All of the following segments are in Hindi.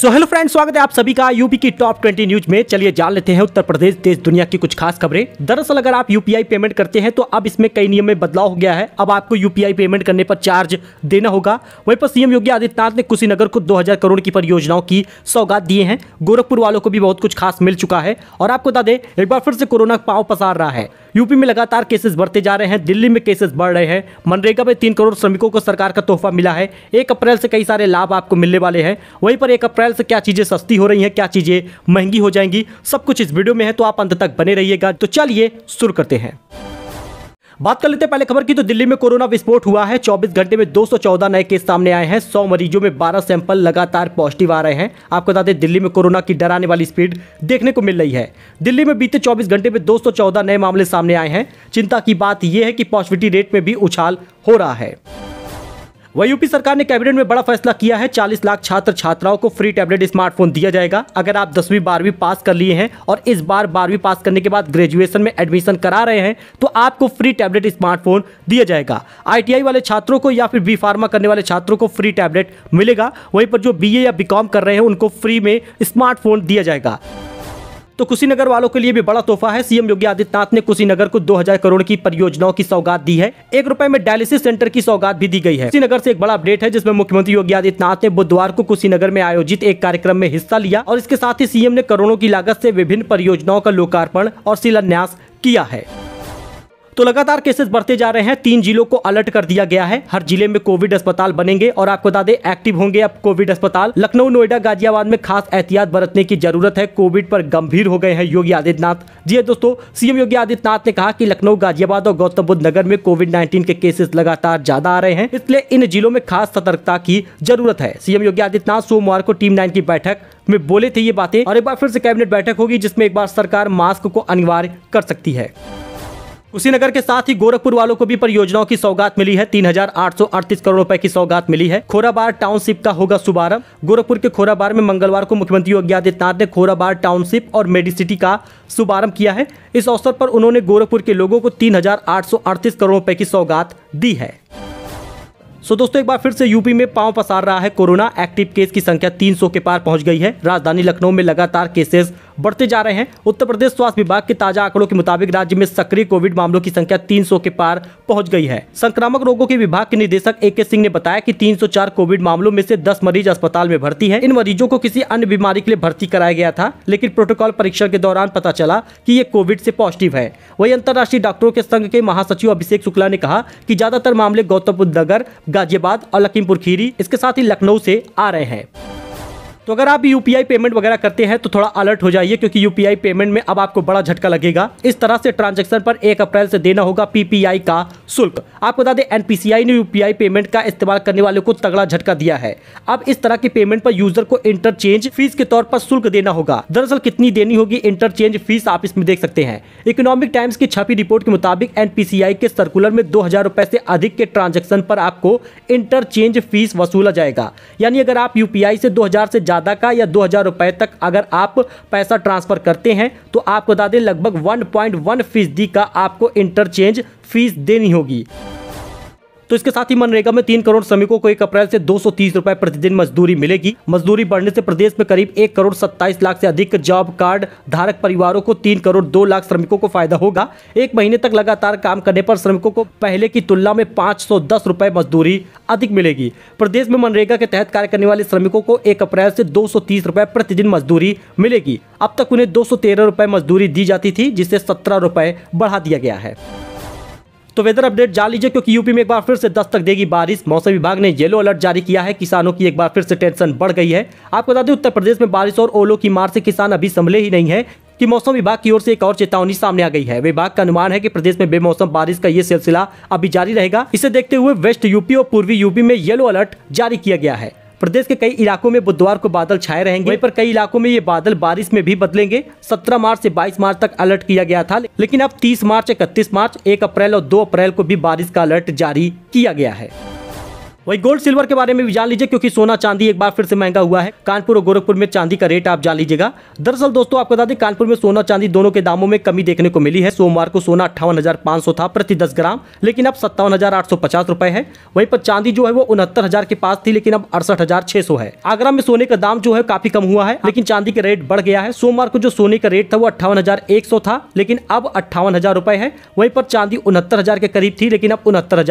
सो हेलो फ्रेंड्स स्वागत है आप सभी का यूपी की टॉप 20 न्यूज में चलिए जान लेते हैं उत्तर प्रदेश देश दुनिया की कुछ खास खबरें दरअसल अगर आप यूपीआई पेमेंट करते हैं तो अब इसमें कई नियम में बदलाव हो गया है अब आपको यूपीआई पेमेंट करने पर चार्ज देना होगा वहीं पर सीएम योगी आदित्यनाथ ने कुशीनगर को दो करोड़ की परियोजनाओं की सौगात दिए हैं गोरखपुर वालों को भी बहुत कुछ खास मिल चुका है और आपको बता दें एक बार फिर से कोरोना पाव पसार रहा है यूपी में लगातार केसेस बढ़ते जा रहे हैं दिल्ली में केसेस बढ़ रहे हैं मनरेगा में तीन करोड़ श्रमिकों को सरकार का तोहफा मिला है एक अप्रैल से कई सारे लाभ आपको मिलने वाले हैं वहीं पर एक अप्रैल से क्या चीज़ें सस्ती हो रही हैं क्या चीज़ें महंगी हो जाएंगी सब कुछ इस वीडियो में है तो आप अंत तक बने रहिएगा तो चलिए शुरू करते हैं बात कर लेते हैं पहले खबर की तो दिल्ली में कोरोना विस्फोट हुआ है 24 घंटे में 214 नए केस सामने आए हैं 100 मरीजों में 12 सैंपल लगातार पॉजिटिव आ रहे हैं आपको बता दें दिल्ली में कोरोना की डराने वाली स्पीड देखने को मिल रही है दिल्ली में बीते 24 घंटे में 214 नए मामले सामने आए हैं चिंता की बात यह है कि पॉजिटिविटी रेट में भी उछाल हो रहा है वही यूपी सरकार ने कैबिनेट में बड़ा फैसला किया है 40 लाख छात्र छात्राओं को फ्री टैबलेट स्मार्टफोन दिया जाएगा अगर आप दसवीं बारहवीं पास कर लिए हैं और इस बार बारहवीं पास करने के बाद ग्रेजुएशन में एडमिशन करा रहे हैं तो आपको फ्री टैबलेट स्मार्टफोन दिया जाएगा आई वाले छात्रों को या फिर बी फार्मा करने वाले छात्रों को फ्री टैबलेट मिलेगा वहीं पर जो बी या बी कर रहे हैं उनको फ्री में स्मार्टफोन दिया जाएगा तो कुशीनगर वालों के लिए भी बड़ा तोहफा है सीएम योगी आदित्यनाथ ने कुशीनगर को 2000 करोड़ की परियोजनाओं की सौगात दी है एक रुपए में डायलिसिस सेंटर की सौगात भी दी गई है कुशीनगर से एक बड़ा अपडेट है जिसमें मुख्यमंत्री योगी आदित्यनाथ ने बुधवार को कुशीनगर में आयोजित एक कार्यक्रम में हिस्सा लिया और इसके साथ ही सीएम ने करोड़ों की लागत ऐसी विभिन्न परियोजनाओं का लोकार्पण और शिलान्यास किया है तो लगातार केसेस बढ़ते जा रहे हैं तीन जिलों को अलर्ट कर दिया गया है हर जिले में कोविड अस्पताल बनेंगे और आपको बता दें एक्टिव होंगे अब कोविड अस्पताल लखनऊ नोएडा गाजियाबाद में खास एहतियात बरतने की जरूरत है कोविड पर गंभीर हो गए हैं योगी आदित्यनाथ जी हाँ दोस्तों सीएम योगी आदित्यनाथ ने कहा कि लखनऊ गाजियाबाद और गौतम बुद्ध नगर में कोविड नाइन्टीन के केसेस लगातार ज्यादा आ रहे हैं इसलिए इन जिलों में खास सतर्कता की जरूरत है सीएम योगी आदित्यनाथ सोमवार को टीम नाइन की बैठक में बोले थे ये बातें और एक बार फिर से कैबिनेट बैठक होगी जिसमें एक बार सरकार मास्क को अनिवार्य कर सकती है कुशीनगर के साथ ही गोरखपुर वालों को भी परियोजनाओं की सौगात मिली है तीन करोड़ रुपए की सौगात मिली है खोराबार टाउनशिप का होगा शुभारंभ गोरखपुर के खोराबार में मंगलवार को मुख्यमंत्री योगी आदित्यनाथ ने खोराबार टाउनशिप और मेडिसिटी का शुभारंभ किया है इस अवसर पर उन्होंने गोरखपुर के लोगों को तीन करोड़ रुपए की सौगात दी है सो so, दोस्तों एक बार फिर से यूपी में पांव पसार रहा है कोरोना एक्टिव केस की संख्या 300 के पार पहुंच गई है राजधानी लखनऊ में लगातार केसेस बढ़ते जा रहे हैं उत्तर प्रदेश स्वास्थ्य विभाग के ताजा आंकड़ों के मुताबिक राज्य में सक्रिय कोविड मामलों की संख्या 300 के पार पहुंच गई है संक्रामक रोगों के विभाग के निदेशक ए के सिंह ने बताया कि 304 कोविड मामलों में से 10 मरीज अस्पताल में भर्ती हैं इन मरीजों को किसी अन्य बीमारी के लिए भर्ती कराया गया था लेकिन प्रोटोकॉल परीक्षण के दौरान पता चला की ये कोविड से पॉजिटिव है वही अंतर्राष्ट्रीय डॉक्टरों के संघ के महासचिव अभिषेक शुक्ला ने कहा कि ज्यादातर मामले गौतम बुद्ध नगर गाजियाबाद और लखीमपुर खीरी इसके साथ ही लखनऊ से आ रहे हैं तो अगर आप यू पेमेंट वगैरह करते हैं तो थोड़ा अलर्ट हो जाइए क्योंकि यू पेमेंट में अब आपको बड़ा झटका लगेगा इस तरह से ट्रांजेक्शन पर एक अप्रैल से देना होगा पीपीआई का शुल्क आपको बता दें एनपीसीआई ने यूपीआई पेमेंट का इस्तेमाल करने वाले को तगड़ा झटका दिया है अब इस तरह के पेमेंट पर यूजर को इंटरचेंज फीस के तौर पर शुल्क देना होगा दरअसल कितनी देनी होगी इंटरचेंज फीस आप इसमें देख सकते हैं इकोनॉमिक टाइम्स की छपी रिपोर्ट के मुताबिक एनपीसीआई के सर्कुलर में दो हजार रुपए से अधिक के ट्रांजेक्शन पर आपको इंटरचेंज फीस वसूला जाएगा यानी अगर आप यूपीआई से दो हजार से ज्यादा ज़्यादा का या दो हज़ार रुपये तक अगर आप पैसा ट्रांसफ़र करते हैं तो आपको बता दें लगभग वन पॉइंट वन फीसदी का आपको इंटरचेंज फीस देनी होगी तो इसके साथ ही मनरेगा में तीन करोड़ श्रमिकों को एक अप्रैल से दो रुपए प्रतिदिन मजदूरी मिलेगी मजदूरी बढ़ने से प्रदेश में करीब एक करोड़ सत्ताईस लाख से अधिक जॉब कार्ड धारक परिवारों को तीन करोड़ दो लाख श्रमिकों को फायदा होगा एक महीने तक लगातार काम करने पर श्रमिकों को पहले की तुलना में पाँच सौ मजदूरी अधिक मिलेगी प्रदेश में मनरेगा के तहत कार्य करने वाले श्रमिकों को एक अप्रैल से दो रुपए प्रतिदिन मजदूरी मिलेगी अब तक उन्हें दो रुपए मजदूरी दी जाती थी जिसे सत्रह रुपए बढ़ा दिया गया है तो वेदर अपडेट जान लीजिए क्योंकि यूपी में एक बार फिर से दस तक देगी बारिश मौसम विभाग ने येलो अलर्ट जारी किया है किसानों की एक बार फिर से टेंशन बढ़ गई है आपको बता दें उत्तर प्रदेश में बारिश और ओलो की मार से किसान अभी संभले ही नहीं है कि मौसम विभाग की ओर से एक और चेतावनी सामने आ गई है विभाग का अनुमान है कि प्रदेश में बेमौसम बारिश का ये सिलसिला अभी जारी रहेगा इसे देखते हुए वेस्ट यूपी और पूर्वी यूपी में येलो अलर्ट जारी किया गया है प्रदेश के कई इलाकों में बुधवार को बादल छाए रहेंगे वहीं पर कई इलाकों में ये बादल बारिश में भी बदलेंगे सत्रह मार्च से बाईस मार्च तक अलर्ट किया गया था लेकिन अब तीस मार्च इकतीस मार्च एक अप्रैल और दो अप्रैल को भी बारिश का अलर्ट जारी किया गया है वही गोल्ड सिल्वर के बारे में भी जान लीजिए क्योंकि सोना चांदी एक बार फिर से महंगा हुआ है कानपुर और गोरखपुर में चांदी का रेट आप जान लीजिएगा दरअसल दोस्तों आपको बता दें कानपुर में सोना चांदी दोनों के दामों में कमी देखने को मिली है सोमवार को सोना अट्ठावन था प्रति दस ग्राम लेकिन अब सत्तावन रुपए है वही पर चांदी जो है वो उनहत्तर के पास थी लेकिन अब अड़सठ है आगरा में सोने का दाम जो है काफी कम हुआ है लेकिन चांदी का रेट बढ़ गया है सोमवार को जो सोने का रेट था वो अट्ठावन था लेकिन अब अट्ठावन रुपए है वही पर चांदी उनहत्तर के करीब थी लेकिन अब उनहत्तर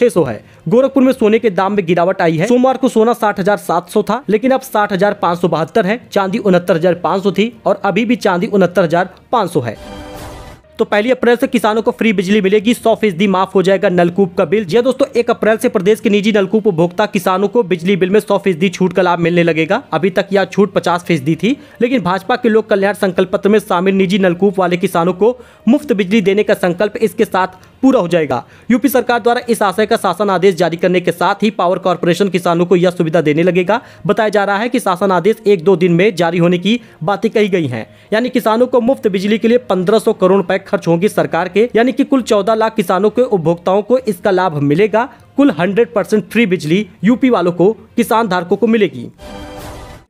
600 है गोरखपुर में सोने के दाम में गिरावट आई है सोमवार को सोना साठ हजार सात सौ था लेकिन अब साठ हजार पाँच सौ बहत्तर है चांदी उनहत्तर हजार पाँच सौ थी और अभी भी चांदी उनहत्तर हजार पाँच सौ है तो पहली अप्रैल से किसानों को फ्री बिजली मिलेगी सौ फीसदी माफ हो जाएगा नलकूप का बिल यह हाँ दोस्तों एक अप्रैल से प्रदेश के निजी नलकूप उपभोक्ता किसानों को बिजली बिल में सौ फीसदी छूट का लाभ मिलने लगेगा अभी तक यह छूट पचास फीसदी थी लेकिन भाजपा के लोक कल्याण संकल्प पत्र में शामिल निजी नलकूप वाले किसानों को मुफ्त बिजली देने का संकल्प इसके साथ पूरा हो जाएगा यूपी सरकार द्वारा इस आशय का शासन आदेश जारी करने के साथ ही पावर कॉर्पोरेशन किसानों को यह सुविधा देने लगेगा बताया जा रहा है कि शासन आदेश एक दो दिन में जारी होने की बातें कही गई हैं यानी किसानों को मुफ्त बिजली के लिए 1500 करोड़ रुपए खर्च होंगे सरकार के यानी कि कुल 14 लाख किसानों के उपभोक्ताओं को इसका लाभ मिलेगा कुल 100 परसेंट फ्री बिजली यूपी वालों को किसान धारकों को मिलेगी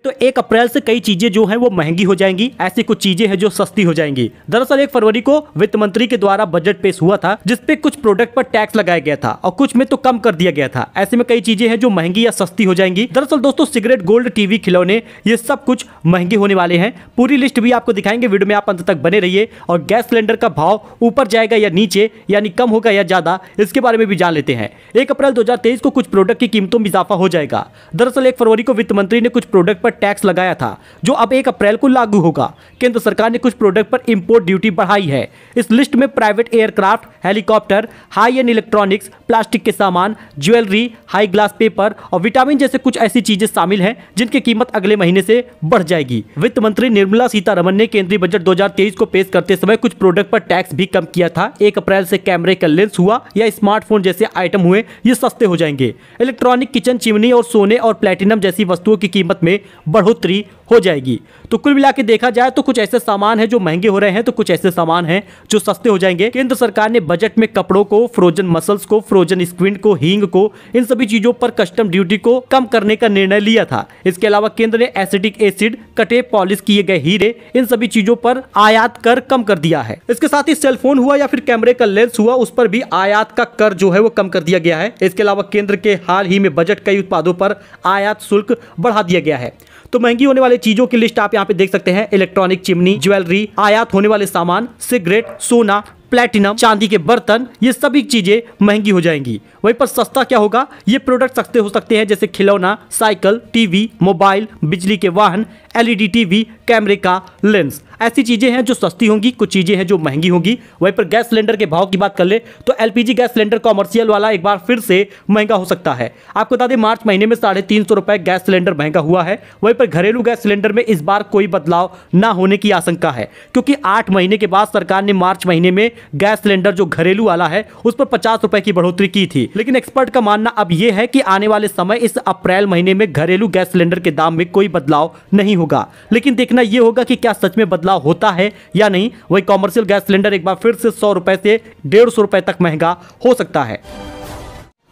तो एक अप्रैल से कई चीजें जो है वो महंगी हो जाएंगी ऐसी कुछ चीजें हैं जो सस्ती हो जाएंगी दरअसल एक फरवरी को वित्त मंत्री के द्वारा बजट पेश हुआ था जिसपे कुछ प्रोडक्ट पर टैक्स लगाया गया था और कुछ में तो कम कर दिया गया था ऐसे में कई चीजें हैं जो महंगी या सस्ती हो जाएंगी दरअसल दोस्तों सिगरेट गोल्ड टीवी खिलौने ये सब कुछ महंगे होने वाले हैं पूरी लिस्ट भी आपको दिखाएंगे वीडियो में आप अंत तक बने रहिए और गैस सिलेंडर का भाव ऊपर जाएगा या नीचे यानी कम होगा या ज्यादा इसके बारे में भी जान लेते हैं एक अप्रैल दो को कुछ प्रोडक्ट की कीमतों में इजाफा हो जाएगा दरअसल एक फरवरी को वित्त मंत्री ने कुछ प्रोडक्ट पर पर टैक्स लगाया था जो अब एक अप्रैल को लागू होगा केंद्र सरकार ने कुछ प्रोडक्ट पर इम्पोर्ट ड्यूटी बढ़ाई है इस लिस्ट में private aircraft helicopter high end electronics plastic के सामान ज्वेलरी हाई ग्लास पेपर और विटामिन जैसे कुछ ऐसी चीजें शामिल हैं जिनकी कीमत अगले महीने से बढ़ जाएगी वित्त मंत्री निर्मला सीतारमन ने केंद्रीय बजट 2023 को पेश करते समय कुछ प्रोडक्ट पर टैक्स भी कम किया था एक अप्रैल से कैमरे का लेंस हुआ या स्मार्टफोन जैसे आइटम हुए ये सस्ते हो जाएंगे इलेक्ट्रॉनिक किचन चिमनी और सोने और प्लेटिनम जैसी वस्तुओं की कीमत में बढ़ोतरी हो जाएगी तो कुल मिला देखा जाए तो कुछ ऐसे सामान है जो महंगे हो रहे हैं तो कुछ ऐसे सामान है जो सस्ते हो जाएंगे केंद्र सरकार ने बजट में कपड़ों को फ्रोजन मसल्स को फ्रोजन स्क्विन को हींग को इन सभी चीजों पर कस्टम ड्यूटी को कम करने का निर्णय लिया था इसके अलावा केंद्र ने एसिडिक एसिड कटे पॉलिश किए गए हीरे इन सभी चीजों पर आयात कर कम कर दिया है इसके साथ ही सेलफोन हुआ या फिर कैमरे का लेंस हुआ उस पर भी आयात का कर जो है वो कम कर दिया गया है इसके अलावा केंद्र के हाल ही में बजट कई उत्पादों पर आयात शुल्क बढ़ा दिया गया है तो महंगी होने वाली चीजों की लिस्ट आप यहाँ पे देख सकते हैं इलेक्ट्रॉनिक चिमनी ज्वेलरी आयात होने वाले सामान सिगरेट सोना प्लेटिनम चांदी के बर्तन ये सभी चीजें महंगी हो जाएंगी वहीं पर सस्ता क्या होगा ये प्रोडक्ट सस्ते हो सकते हैं जैसे खिलौना साइकिल टीवी मोबाइल बिजली के वाहन एलईडी टीवी कैमरे का लेंस ऐसी चीज़ें हैं जो सस्ती होंगी कुछ चीज़ें हैं जो महंगी होंगी वहीं पर गैस सिलेंडर के भाव की बात कर ले तो एलपीजी गैस सिलेंडर कॉमर्शियल वाला एक बार फिर से महंगा हो सकता है आपको बता दें मार्च महीने में साढ़े तीन सौ रुपये गैस सिलेंडर महंगा हुआ है वहीं पर घरेलू गैस सिलेंडर में इस बार कोई बदलाव ना होने की आशंका है क्योंकि आठ महीने के बाद सरकार ने मार्च महीने में गैस सिलेंडर जो घरेलू वाला है उस पर पचास रुपये की बढ़ोतरी की थी लेकिन एक्सपर्ट का मानना अब यह है कि आने वाले समय इस अप्रैल महीने में घरेलू गैस सिलेंडर के दाम में कोई बदलाव नहीं होगा लेकिन देखना यह होगा कि क्या सच में बदलाव होता है या नहीं वही कॉमर्शियल गैस सिलेंडर एक बार फिर से सौ रुपए से डेढ़ सौ रुपए तक महंगा हो सकता है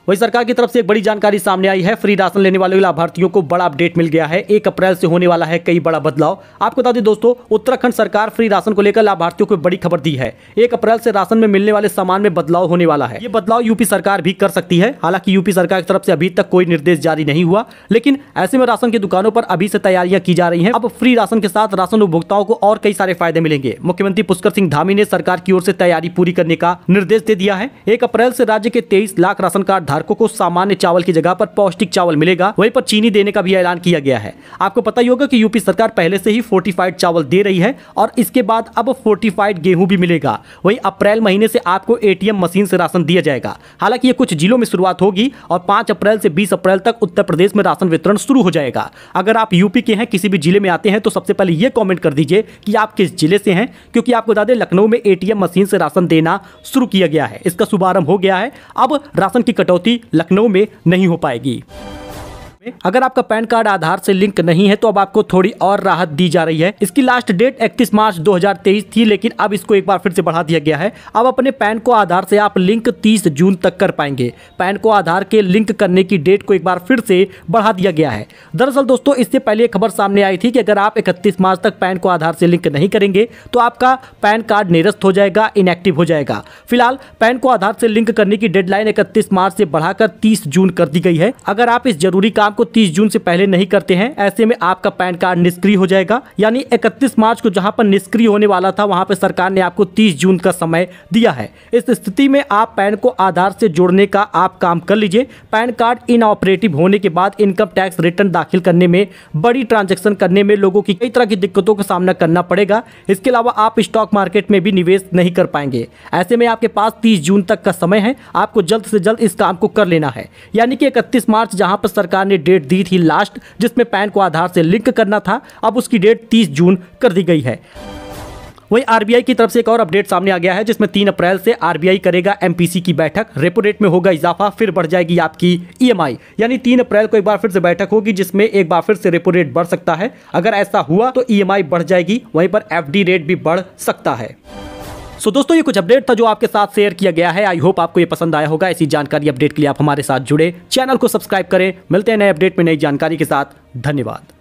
वही सरकार की तरफ से एक बड़ी जानकारी सामने आई है फ्री राशन लेने वाले लाभार्थियों को बड़ा अपडेट मिल गया है एक अप्रैल से होने वाला है कई बड़ा बदलाव आपको बता दें दोस्तों उत्तराखंड सरकार फ्री राशन को लेकर लाभार्थियों को बड़ी खबर दी है एक अप्रैल से राशन में मिलने वाले सामान में बदलाव होने वाला है ये बदलाव यूपी सरकार भी कर सकती है हालांकि यूपी सरकार की तरफ से अभी तक कोई निर्देश जारी नहीं हुआ लेकिन ऐसे में राशन की दुकानों पर अभी से तैयारियां की जा रही है अब फ्री राशन के साथ राशन उपभोक्ताओं को और कई सारे फायदे मिलेंगे मुख्यमंत्री पुष्कर सिंह धामी ने सरकार की ओर से तैयारी पूरी करने का निर्देश दे दिया है एक अप्रैल से राज्य के तेईस लाख राशन कार्ड धारकों को सामान्य चावल की जगह पर पौष्टिक चावल मिलेगा वहीं पर चीनी देने का भी ऐलान किया गया है आपको पता ही होगा कि यूपी सरकार पहले से ही फोर्टिफाइड चावल दे रही है और इसके बाद अब फोर्टिफाइड गेहूं भी मिलेगा वहीं अप्रैल महीने से आपको एटीएम मशीन से राशन दिया जाएगा हालांकि ये कुछ जिलों में शुरुआत होगी और पांच अप्रैल से बीस अप्रैल तक उत्तर प्रदेश में राशन वितरण शुरू हो जाएगा अगर आप यूपी के हैं किसी भी जिले में आते हैं तो सबसे पहले यह कॉमेंट कर दीजिए कि आप किस जिले से हैं क्योंकि आपको बता दें लखनऊ में एटीएम मशीन से राशन देना शुरू किया गया है इसका शुभारंभ हो गया है अब राशन की कटौती लखनऊ में नहीं हो पाएगी अगर आपका पैन कार्ड आधार से लिंक नहीं है तो अब आपको थोड़ी और राहत दी जा रही है इसकी लास्ट डेट 31 मार्च 2023 थी लेकिन अब इसको एक बार फिर से बढ़ा दिया गया है अब अपने पैन को आधार से आप लिंक 30 जून तक कर पाएंगे पैन को आधार के लिंक करने की डेट को एक बार फिर से बढ़ा दिया गया है दरअसल दोस्तों इससे पहले एक खबर सामने आई थी कि अगर आप इकतीस मार्च तक पैन को आधार से लिंक नहीं करेंगे तो आपका पैन कार्ड निरस्त हो जाएगा इनएक्टिव हो जाएगा फिलहाल पैन को आधार से लिंक करने की डेडलाइन इकतीस मार्च से बढ़ाकर तीस जून कर दी गई है अगर आप इस जरूरी काम को 30 जून से पहले नहीं करते हैं ऐसे में आपका पैन कार्ड निष्क्रिय हो जाएगा यानी 31 मार्च को जहां पर निष्क्रिय होने वाला था वहां पर सरकार ने आपको 30 जून का समय दिया है इस स्थिति में आप पैन को आधार से जोड़ने का आप काम कर लीजिए पैन कार्ड इनऑपरेटिव होने के बाद इनकम टैक्स रिटर्न दाखिल करने में बड़ी ट्रांजेक्शन करने में लोगों की कई तरह की दिक्कतों का सामना करना पड़ेगा इसके अलावा आप स्टॉक मार्केट में भी निवेश नहीं कर पाएंगे ऐसे में आपके पास तीस जून तक का समय है आपको जल्द से जल्द इस काम को कर लेना है यानी कि इकतीस मार्च जहाँ पर सरकार ने डेट दी थी लास्ट जिसमें पैन को आधार से लिंक करना था अब उसकी डेट 30 जून कर दी गई है वहीं आरबीआई की तरफ से एक और अपडेट सामने आ गया है जिसमें तीन अप्रैल से आरबीआई करेगा एमपीसी की बैठक रेपो रेट में होगा इजाफा फिर बढ़ जाएगी आपकी ईएमआई यानी तीन अप्रैल को एक बार फिर से बैठक होगी जिसमें एक बार फिर से रेपो रेट बढ़ सकता है अगर ऐसा हुआ तो ईएमआई बढ़ जाएगी वहीं पर एफ रेट भी बढ़ सकता है सो so, दोस्तों ये कुछ अपडेट था जो आपके साथ शेयर किया गया है आई होप आपको ये पसंद आया होगा ऐसी जानकारी अपडेट के लिए आप हमारे साथ जुड़े चैनल को सब्सक्राइब करें मिलते हैं नए अपडेट में नई जानकारी के साथ धन्यवाद